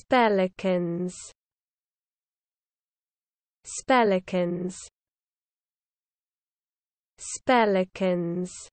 Spelicans Spelicans Spelicans